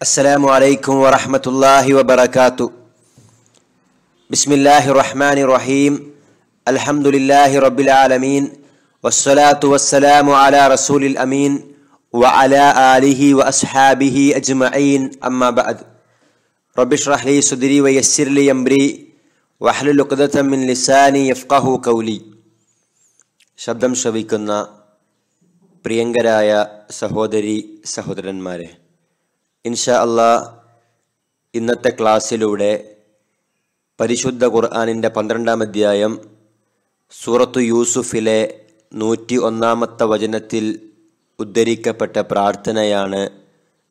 السلام عليكم ورحمة الله وبركاته بسم الله الرحمن الرحيم الحمد لله رب العالمين والصلاة والسلام على رسول الأمين وعلى آله وأصحابه أجمعين أما بعد رب اشرح لي صدري ويسر لي أمري واحلل عقدة من لساني يفقه قولي شبدم شبيكنا ശ്രവിക്കുന്ന سهودري سهودرن സഹോദരന്മാരെ ഇൻഷാ ഇന്നത്തെ ക്ലാസ്സിലൂടെ പരിശുദ്ധ ഖുർആാനിൻ്റെ പന്ത്രണ്ടാം അധ്യായം സൂറത്തു യൂസുഫിലെ നൂറ്റി ഒന്നാമത്തെ വചനത്തിൽ ഉദ്ധരിക്കപ്പെട്ട പ്രാർത്ഥനയാണ്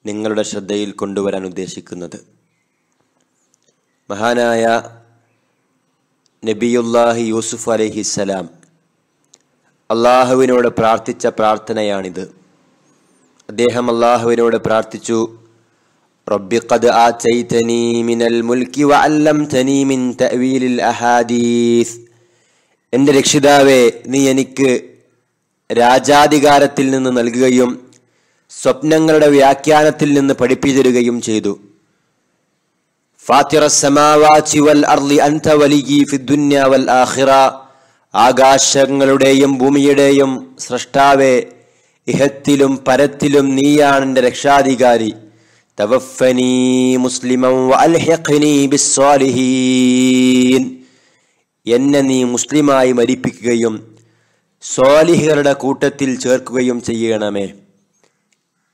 നിങ്ങളുടെ ശ്രദ്ധയിൽ കൊണ്ടുവരാൻ ഉദ്ദേശിക്കുന്നത് മഹാനായ നബിയുല്ലാഹി യൂസുഫ് അലഹിസലാം അള്ളാഹുവിനോട് പ്രാർത്ഥിച്ച പ്രാർത്ഥനയാണിത് അദ്ദേഹം അള്ളാഹുവിനോട് പ്രാർത്ഥിച്ചു റബ്ബി ഖദ് آتيتني മിനൽ മുൽക്കി وعلمتني മിൻ تأويل അഹാദീസ് എൻ്റെ രക്ഷിതാവേ നീ എനിക്ക് രാജാധികാരത്തിൽ നിന്ന് നൽകുകയും സ്വപ്നങ്ങളുടെ വ്യാഖ്യാനത്തിൽ നിന്ന് പഠിപ്പിച്ചു ചെയ്തു ഫാത്തിറ സമാവാചി വൽ അർലി അൻത വലിയി ഫിദ്ദുന്യ വൽ ആഖിറ ആകാശങ്ങളുടെയും ഭൂമിയുടെയും സൃഷ്ടാവേ ഇഹത്തിലും പരത്തിലും നീയാണ് രക്ഷാധികാരി തവഫനി മുസ്ലിമം അൽഹഖനി ബിസ്സാലിഹീൻ എന്നെ നീ മുസ്ലിമായി മരിപ്പിക്കുകയും സ്വാലിഹികളുടെ കൂട്ടത്തിൽ ചേർക്കുകയും ചെയ്യണമേ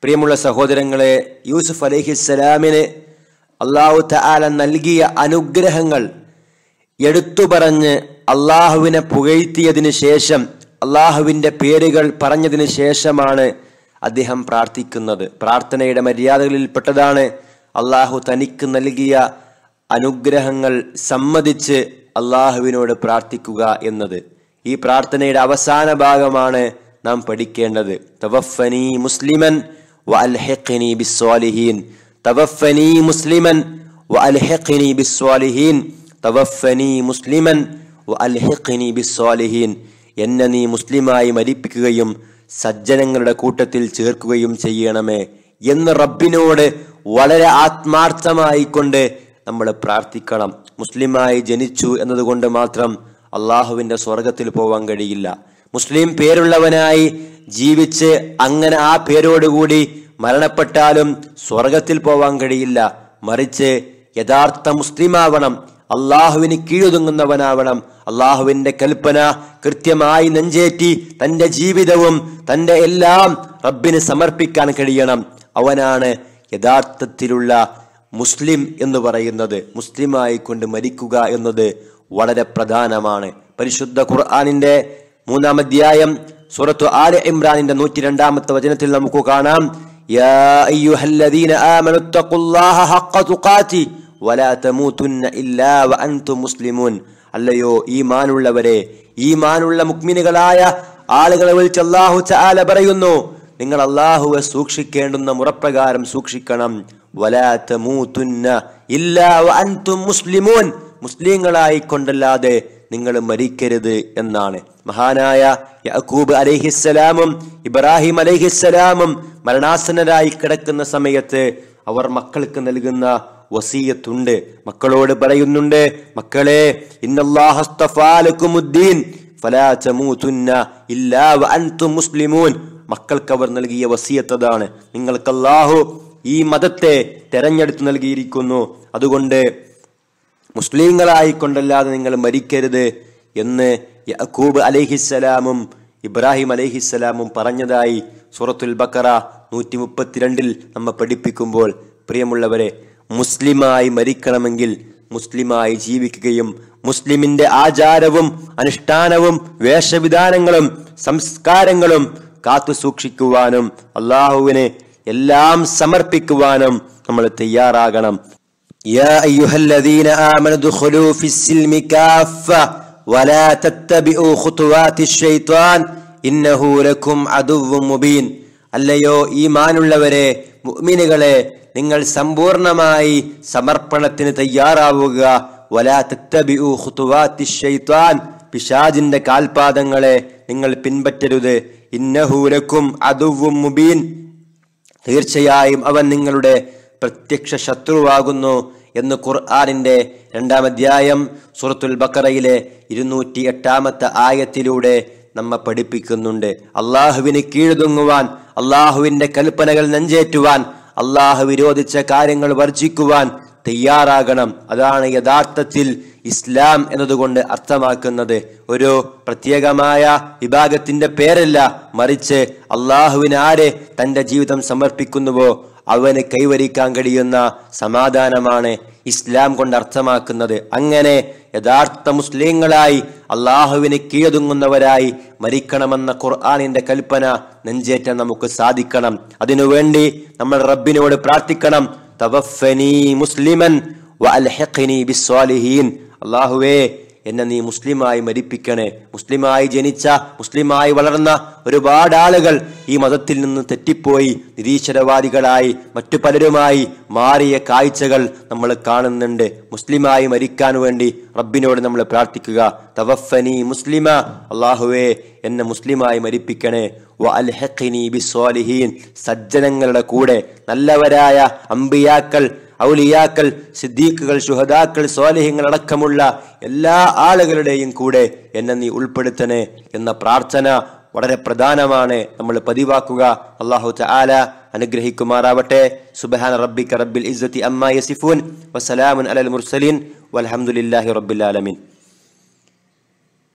പ്രിയമുള്ള സഹോദരങ്ങളെ യൂസുഫ് അലഹിസ്സലാമിന് അള്ളാഹു തആല നൽകിയ അനുഗ്രഹങ്ങൾ എടുത്തു പറഞ്ഞ് അള്ളാഹുവിനെ പുകഴ്ത്തിയതിനു ശേഷം അള്ളാഹുവിൻ്റെ പേരുകൾ പറഞ്ഞതിന് ശേഷമാണ് അദ്ദേഹം പ്രാർത്ഥിക്കുന്നത് പ്രാർത്ഥനയുടെ മര്യാദകളിൽപ്പെട്ടതാണ് അള്ളാഹു തനിക്ക് നൽകിയ അനുഗ്രഹങ്ങൾ സമ്മതിച്ച് അള്ളാഹുവിനോട് പ്രാർത്ഥിക്കുക എന്നത് ഈ പ്രാർത്ഥനയുടെ അവസാന ഭാഗമാണ് നാം പഠിക്കേണ്ടത് തവഫനി മുസ്ലിമൻ മുസ്ലിമൻ മുസ്ലിമൻ എന്നെ നീ മുസ്ലിമായി മരിപ്പിക്കുകയും സജ്ജനങ്ങളുടെ കൂട്ടത്തിൽ ചേർക്കുകയും ചെയ്യണമേ എന്ന് റബ്ബിനോട് വളരെ ആത്മാർത്ഥമായിക്കൊണ്ട് നമ്മൾ പ്രാർത്ഥിക്കണം മുസ്ലിമായി ജനിച്ചു എന്നതുകൊണ്ട് മാത്രം അള്ളാഹുവിന്റെ സ്വർഗത്തിൽ പോവാൻ കഴിയില്ല മുസ്ലിം പേരുള്ളവനായി ജീവിച്ച് അങ്ങനെ ആ പേരോടുകൂടി മരണപ്പെട്ടാലും സ്വർഗത്തിൽ പോവാൻ കഴിയില്ല മറിച്ച് യഥാർത്ഥ മുസ്ലിമാവണം അള്ളാഹുവിന് കീഴൊതുങ്ങുന്നവനാവണം അള്ളാഹുവിന്റെ കൽപ്പന കൃത്യമായി നെഞ്ചേറ്റി തന്റെ ജീവിതവും തന്റെ എല്ലാം റബ്ബിന് സമർപ്പിക്കാൻ കഴിയണം അവനാണ് യഥാർത്ഥത്തിലുള്ള മുസ്ലിം എന്ന് പറയുന്നത് മുസ്ലിമായി കൊണ്ട് മരിക്കുക എന്നത് വളരെ പ്രധാനമാണ് പരിശുദ്ധ ഖുർആാനിന്റെ മൂന്നാം അധ്യായം സൂറത്തു ആല ഇമ്രാനിന്റെ നൂറ്റി രണ്ടാമത്തെ വചനത്തിൽ നമുക്ക് കാണാം യാ അയ്യുഹല്ലദീന ആമനു തഖുല്ലാഹ വലാ തമൂത്തുന്ന ഇല്ലാ വ അൻതു മുസ്ലിമൂൻ അല്ലയോ ഈമാനുള്ളവരെ ഈമാനുള്ള മുക്മിനുകളായ ആളുകളെ വിളിച്ച് അള്ളാഹു ചാല പറയുന്നു നിങ്ങൾ അള്ളാഹുവെ സൂക്ഷിക്കേണ്ടുന്ന മുറപ്രകാരം സൂക്ഷിക്കണം മുസ്ലിമൂൻ മുസ്ലിങ്ങളായി കൊണ്ടല്ലാതെ നിങ്ങൾ മരിക്കരുത് എന്നാണ് മഹാനായ യക്കൂബ് അലഹിസ്സലാമും ഇബ്രാഹിം അലഹിസ്സലാമും മരണാസനരായി കിടക്കുന്ന സമയത്ത് അവർ മക്കൾക്ക് നൽകുന്ന വസീയത്തുണ്ട് മക്കളോട് പറയുന്നുണ്ട് മക്കളെ മുസ്ലിമൂൻ മക്കൾക്ക് അവർ നൽകിയ വസീയത്തതാണ് നിങ്ങൾക്ക് അള്ളാഹു ഈ മതത്തെ തെരഞ്ഞെടുത്ത് നൽകിയിരിക്കുന്നു അതുകൊണ്ട് മുസ്ലിങ്ങളായിക്കൊണ്ടല്ലാതെ നിങ്ങൾ മരിക്കരുത് എന്ന് യക്കൂബ് അലഹിസ്സലാമും ഇബ്രാഹിം അലഹിസ്സലാമും പറഞ്ഞതായി സൂറത്തുൽ ബക്കറ നൂറ്റി മുപ്പത്തിരണ്ടിൽ നമ്മെ പഠിപ്പിക്കുമ്പോൾ പ്രിയമുള്ളവരെ മുസ്ലിമായി മരിക്കണമെങ്കിൽ മുസ്ലിമായി ജീവിക്കുകയും മുസ്ലിമിന്റെ ആചാരവും അനുഷ്ഠാനവും വേഷവിധാനങ്ങളും സംസ്കാരങ്ങളും കാത്തു സൂക്ഷിക്കുവാനും അള്ളാഹുവിനെ എല്ലാം സമർപ്പിക്കുവാനും നമ്മൾ തയ്യാറാകണം അല്ലയോ ഈ മാനുള്ളവരെ മുഅ്മിനുകളെ നിങ്ങൾ സമ്പൂർണമായി സമർപ്പണത്തിന് തയ്യാറാവുക പിശാജിന്റെ കാൽപാദങ്ങളെ നിങ്ങൾ പിൻപറ്റരുത് ഇന്നഹൂരക്കും അതുവും മുബീൻ തീർച്ചയായും അവൻ നിങ്ങളുടെ പ്രത്യക്ഷ ശത്രുവാകുന്നു എന്ന് ഖുർആാനിന്റെ രണ്ടാം അധ്യായം സുറത്തുൽ ബക്കറയിലെ ഇരുന്നൂറ്റി എട്ടാമത്തെ ആയത്തിലൂടെ നമ്മെ പഠിപ്പിക്കുന്നുണ്ട് അള്ളാഹുവിന് കീഴുതുങ്ങുവാൻ അള്ളാഹുവിന്റെ കൽപ്പനകൾ നെഞ്ചേറ്റുവാൻ അള്ളാഹു വിരോധിച്ച കാര്യങ്ങൾ വർജിക്കുവാൻ തയ്യാറാകണം അതാണ് യഥാർത്ഥത്തിൽ ഇസ്ലാം എന്നതുകൊണ്ട് അർത്ഥമാക്കുന്നത് ഒരു പ്രത്യേകമായ വിഭാഗത്തിന്റെ പേരല്ല മറിച്ച് അള്ളാഹുവിനാരെ ആരെ തന്റെ ജീവിതം സമർപ്പിക്കുന്നുവോ അവന് കൈവരിക്കാൻ കഴിയുന്ന സമാധാനമാണ് ഇസ്ലാം കൊണ്ട് അർത്ഥമാക്കുന്നത് അങ്ങനെ യഥാർത്ഥ മുസ്ലിങ്ങളായി അള്ളാഹുവിന് കീഴതുങ്ങുന്നവരായി മരിക്കണമെന്ന ഖുർആാനിന്റെ കൽപ്പന നെഞ്ചേറ്റാൻ നമുക്ക് സാധിക്കണം അതിനുവേണ്ടി നമ്മൾ റബ്ബിനോട് പ്രാർത്ഥിക്കണം തവഫനി മുസ്ലിമൻ അള്ളാഹുവേ എന്നെ നീ മുസ്ലിമായി മരിപ്പിക്കണേ മുസ്ലിമായി ജനിച്ച മുസ്ലിമായി വളർന്ന ഒരുപാട് ആളുകൾ ഈ മതത്തിൽ നിന്ന് തെറ്റിപ്പോയി നിരീശ്വരവാദികളായി മറ്റു പലരുമായി മാറിയ കാഴ്ചകൾ നമ്മൾ കാണുന്നുണ്ട് മുസ്ലിമായി മരിക്കാൻ വേണ്ടി റബ്ബിനോട് നമ്മൾ പ്രാർത്ഥിക്കുക തവഫനി മുസ്ലിമ അള്ളാഹുവേ എന്നെ മുസ്ലിമായി മരിപ്പിക്കണേ വ സജ്ജനങ്ങളുടെ കൂടെ നല്ലവരായ അമ്പിയാക്കൾ ഔലിയാക്കൾ സിദ്ദീഖുകൾ ഷുഹദാക്കൾ സ്വാലിഹ്യങ്ങൾ അടക്കമുള്ള എല്ലാ ആളുകളുടെയും കൂടെ എന്നെ നീ ഉൾപ്പെടുത്തണേ എന്ന പ്രാർത്ഥന വളരെ പ്രധാനമാണ് നമ്മൾ പതിവാക്കുക അള്ളാഹു ആല അനുഗ്രഹിക്കുമാറാവട്ടെ സുബഹാൻ റബ്ബിക റബ്ബിൽ ഇസ്സത്തി അമ്മ യസിഫൂൻ വസ്സലാമുൻ അലൽ മുർസലിൻ വലഹമുല്ലാഹി റബ്ബിൽ ആലമീൻ